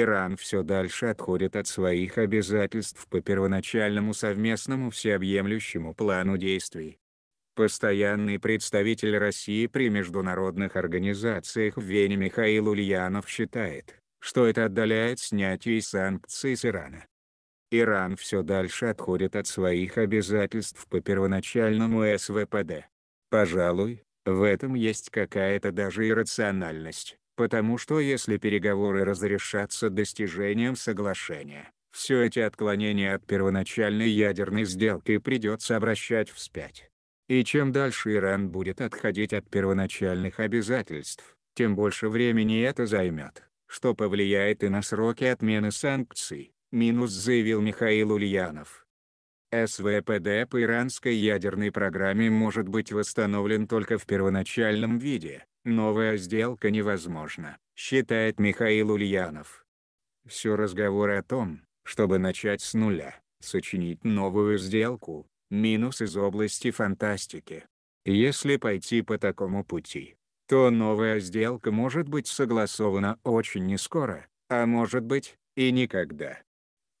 Иран все дальше отходит от своих обязательств по первоначальному совместному всеобъемлющему плану действий. Постоянный представитель России при международных организациях в Вене Михаил Ульянов считает, что это отдаляет снятие санкций с Ирана. Иран все дальше отходит от своих обязательств по первоначальному СВПД. Пожалуй, в этом есть какая-то даже иррациональность. Потому что если переговоры разрешатся достижением соглашения, все эти отклонения от первоначальной ядерной сделки придется обращать вспять. И чем дальше Иран будет отходить от первоначальных обязательств, тем больше времени это займет, что повлияет и на сроки отмены санкций, минус заявил Михаил Ульянов. СВПД по иранской ядерной программе может быть восстановлен только в первоначальном виде, новая сделка невозможна, считает Михаил Ульянов. Все разговоры о том, чтобы начать с нуля, сочинить новую сделку, минус из области фантастики. Если пойти по такому пути, то новая сделка может быть согласована очень нескоро, а может быть, и никогда.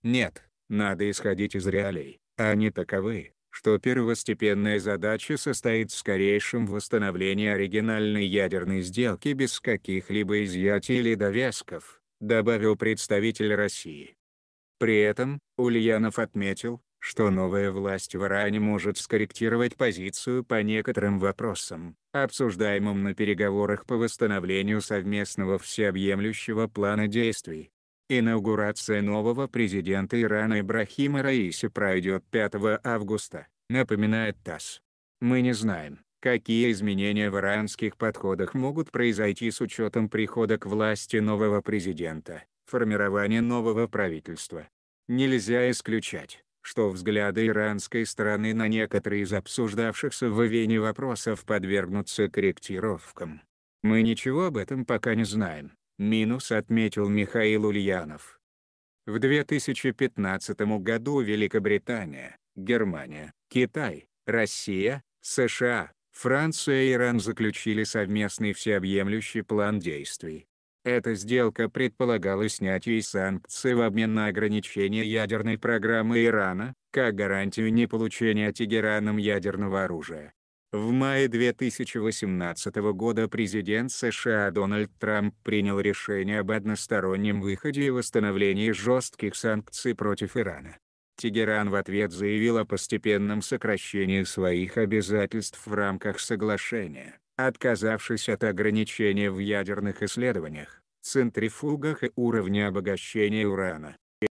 Нет, надо исходить из реалий. Они таковы, что первостепенная задача состоит в скорейшем восстановлении оригинальной ядерной сделки без каких-либо изъятий или довязков, добавил представитель России. При этом, Ульянов отметил, что новая власть в Иране может скорректировать позицию по некоторым вопросам, обсуждаемым на переговорах по восстановлению совместного всеобъемлющего плана действий. Инаугурация нового президента Ирана Ибрахима Раиси пройдет 5 августа, напоминает ТАСС. Мы не знаем, какие изменения в иранских подходах могут произойти с учетом прихода к власти нового президента, формирования нового правительства. Нельзя исключать, что взгляды иранской стороны на некоторые из обсуждавшихся в Вене вопросов подвергнутся корректировкам. Мы ничего об этом пока не знаем, минус отметил Михаил Ульянов. В 2015 году Великобритания, Германия, Китай, Россия, США, Франция и Иран заключили совместный всеобъемлющий план действий. Эта сделка предполагала снятие санкций в обмен на ограничение ядерной программы Ирана, как гарантию неполучения Тегераном ядерного оружия. В мае 2018 года президент США Дональд Трамп принял решение об одностороннем выходе и восстановлении жестких санкций против Ирана. Тегеран в ответ заявил о постепенном сокращении своих обязательств в рамках соглашения, отказавшись от ограничений в ядерных исследованиях, центрифугах и уровне обогащения урана.